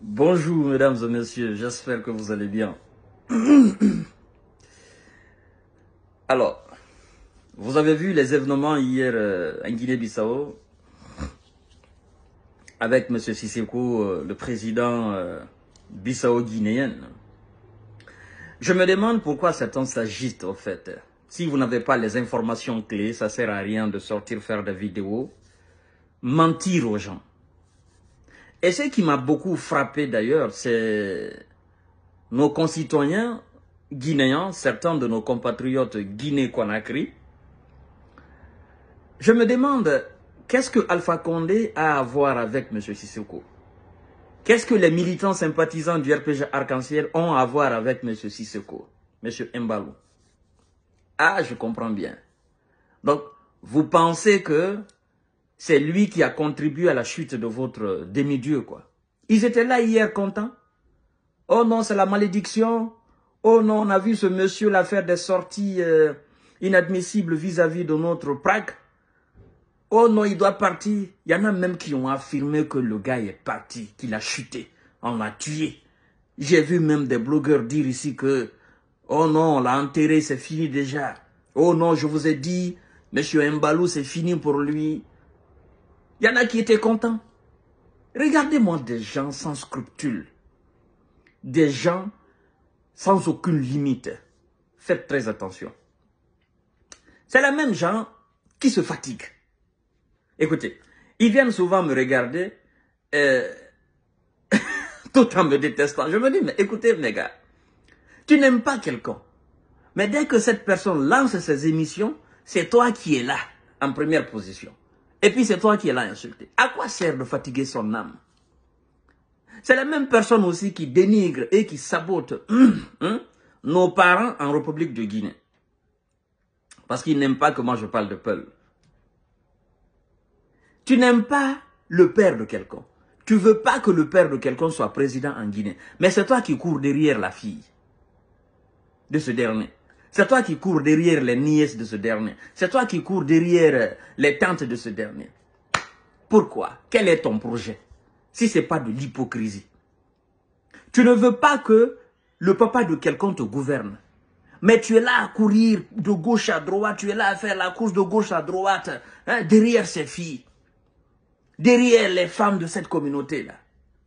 Bonjour mesdames et messieurs, j'espère que vous allez bien. Alors, vous avez vu les événements hier euh, en Guinée-Bissau avec M. Sisseko, euh, le président euh, bissau-guinéen. Je me demande pourquoi certains s'agite, en fait. Si vous n'avez pas les informations clés, ça sert à rien de sortir faire des vidéos, mentir aux gens. Et ce qui m'a beaucoup frappé d'ailleurs, c'est nos concitoyens guinéens, certains de nos compatriotes guiné-conakry. Je me demande, qu'est-ce que Alpha Condé a à voir avec M. Sissoko Qu'est-ce que les militants sympathisants du RPG Arc-en-Ciel ont à voir avec M. Sissoko, M. Mbalou Ah, je comprends bien. Donc, vous pensez que c'est lui qui a contribué à la chute de votre demi-dieu, quoi. Ils étaient là hier contents. Oh non, c'est la malédiction. Oh non, on a vu ce monsieur là faire des sorties euh, inadmissibles vis-à-vis de notre Prague. Oh non, il doit partir. Il y en a même qui ont affirmé que le gars est parti, qu'il a chuté, on l'a tué. J'ai vu même des blogueurs dire ici que Oh non, on l'a enterré, c'est fini déjà. Oh non, je vous ai dit, Monsieur Mbalou, c'est fini pour lui. Il y en a qui étaient contents. Regardez-moi des gens sans scrupules, des gens sans aucune limite. Faites très attention. C'est la même gens qui se fatiguent. Écoutez, ils viennent souvent me regarder euh, tout en me détestant. Je me dis, mais écoutez mes gars, tu n'aimes pas quelqu'un. Mais dès que cette personne lance ses émissions, c'est toi qui es là, en première position. Et puis c'est toi qui l'as insulté. À quoi sert de fatiguer son âme C'est la même personne aussi qui dénigre et qui sabote hein, nos parents en République de Guinée. Parce qu'ils n'aiment pas que moi je parle de peuple. Tu n'aimes pas le père de quelqu'un. Tu ne veux pas que le père de quelqu'un soit président en Guinée. Mais c'est toi qui cours derrière la fille de ce dernier. C'est toi qui cours derrière les nièces de ce dernier. C'est toi qui cours derrière les tantes de ce dernier. Pourquoi Quel est ton projet Si ce n'est pas de l'hypocrisie. Tu ne veux pas que le papa de quelqu'un te gouverne. Mais tu es là à courir de gauche à droite, tu es là à faire la course de gauche à droite, hein, derrière ces filles, derrière les femmes de cette communauté-là.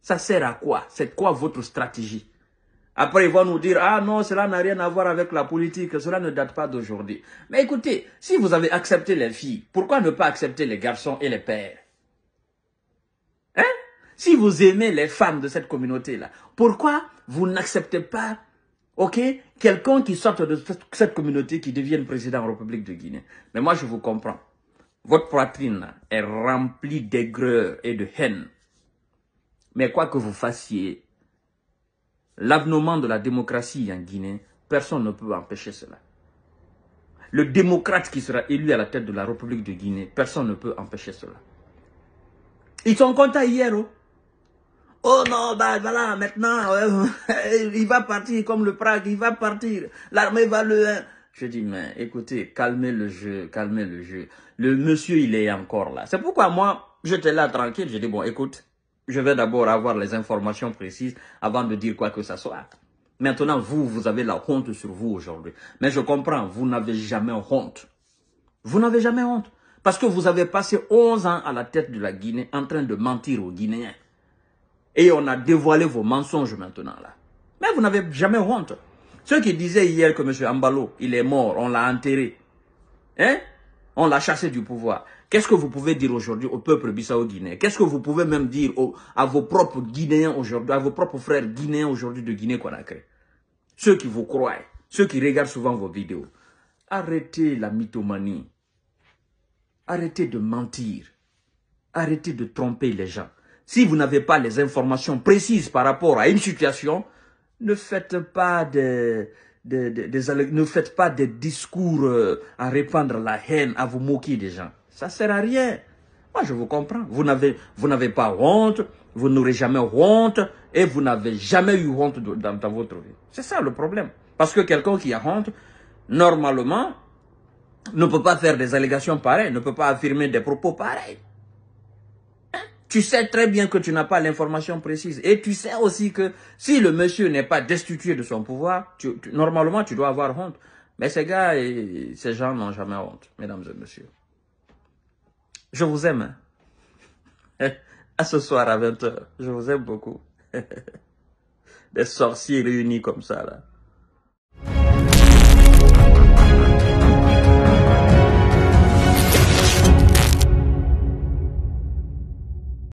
Ça sert à quoi C'est quoi votre stratégie après, ils vont nous dire, ah non, cela n'a rien à voir avec la politique, cela ne date pas d'aujourd'hui. Mais écoutez, si vous avez accepté les filles, pourquoi ne pas accepter les garçons et les pères Hein Si vous aimez les femmes de cette communauté-là, pourquoi vous n'acceptez pas ok, quelqu'un qui sorte de cette communauté qui devienne président en République de Guinée. Mais moi, je vous comprends. Votre poitrine est remplie d'aigreur et de haine. Mais quoi que vous fassiez, l'avenement de la démocratie en Guinée, personne ne peut empêcher cela. Le démocrate qui sera élu à la tête de la République de Guinée, personne ne peut empêcher cela. Ils sont contents hier. Oh, oh non, bah voilà, maintenant, euh, il va partir comme le Prague, il va partir. L'armée va le... Hein. Je dis, mais écoutez, calmez le jeu, calmez le jeu. Le monsieur, il est encore là. C'est pourquoi moi, j'étais là tranquille, j'ai dit, bon, écoute, je vais d'abord avoir les informations précises avant de dire quoi que ce soit. Maintenant, vous, vous avez la honte sur vous aujourd'hui. Mais je comprends, vous n'avez jamais honte. Vous n'avez jamais honte. Parce que vous avez passé 11 ans à la tête de la Guinée en train de mentir aux Guinéens. Et on a dévoilé vos mensonges maintenant là. Mais vous n'avez jamais honte. Ceux qui disaient hier que M. Ambalo, il est mort, on l'a enterré. Hein? On l'a chassé du pouvoir. Qu'est-ce que vous pouvez dire aujourd'hui au peuple bissau-guinéen Qu'est-ce que vous pouvez même dire à vos propres Guinéens aujourd'hui, à vos propres frères guinéens aujourd'hui de Guinée-Conakry Ceux qui vous croient, ceux qui regardent souvent vos vidéos. Arrêtez la mythomanie. Arrêtez de mentir. Arrêtez de tromper les gens. Si vous n'avez pas les informations précises par rapport à une situation, ne faites pas de, ne faites pas des discours euh, à répandre la haine, à vous moquer des gens. Ça sert à rien. Moi, je vous comprends. Vous n'avez, vous n'avez pas honte, vous n'aurez jamais honte, et vous n'avez jamais eu honte dans, votre vie. C'est ça le problème. Parce que quelqu'un qui a honte, normalement, ne peut pas faire des allégations pareilles, ne peut pas affirmer des propos pareils. Hein? Tu sais très bien que tu n'as pas l'information précise. Et tu sais aussi que si le monsieur n'est pas destitué de son pouvoir, normalement, tu dois avoir honte. Mais ces gars, et, eh, ces gens n'ont jamais honte, mesdames et messieurs. Je vous aime. À ce soir à 20h. Je vous aime beaucoup. Des sorciers réunis comme ça, là.